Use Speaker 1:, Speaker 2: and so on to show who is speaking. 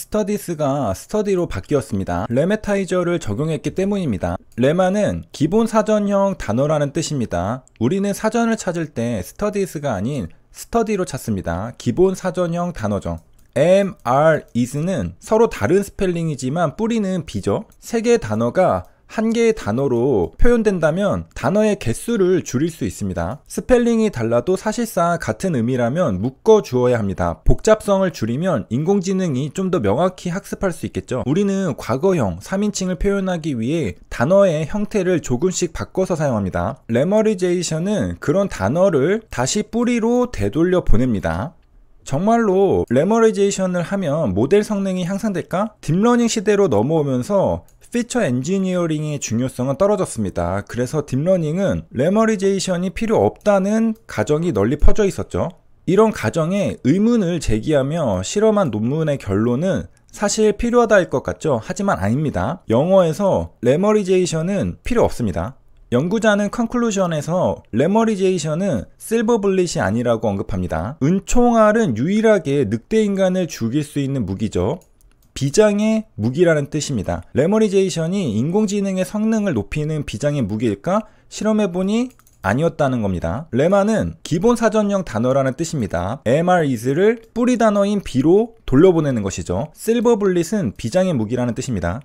Speaker 1: 스터디스가 스터디로 바뀌었습니다. 레메타이저를 적용했기 때문입니다. 레마는 기본 사전형 단어라는 뜻입니다. 우리는 사전을 찾을 때 스터디스가 아닌 스터디로 찾습니다. 기본 사전형 단어죠. m, r, is는 서로 다른 스펠링이지만 뿌리는 b죠. 세개 단어가 한 개의 단어로 표현된다면 단어의 개수를 줄일 수 있습니다. 스펠링이 달라도 사실상 같은 의미라면 묶어 주어야 합니다. 복잡성을 줄이면 인공지능이 좀 더 명확히 학습할 수 있겠죠. 우리는 과거형 3인칭을 표현하기 위해 단어의 형태를 조금씩 바꿔서 사용합니다. 레머리제이션은 그런 단어를 다시 뿌리로 되돌려 보냅니다. 정말로 레머리제이션을 하면 모델 성능이 향상될까? 딥러닝 시대로 넘어오면서 피처 엔지니어링의 중요성은 떨어졌습니다. 그래서 딥러닝은 레머리제이션이 필요 없다는 가정이 널리 퍼져 있었죠. 이런 가정에 의문을 제기하며 실험한 논문의 결론은 사실 필요하다할 것 같죠? 하지만 아닙니다. 영어에서 레머리제이션은 필요 없습니다. 연구자는 컨클루션에서 레머리제이션은 실버블릿이 아니라고 언급합니다. 은총알은 유일하게 늑대 인간을 죽일 수 있는 무기죠. 비장의 무기라는 뜻입니다. 레머리제이션이 인공지능의 성능을 높이는 비장의 무기일까? 실험해보니 아니었다는 겁니다. 레마는 기본 사전형 단어라는 뜻입니다. MR is를 뿌리 단어인 B로 돌려보내는 것이죠. 실버 블릿은 비장의 무기라는 뜻입니다.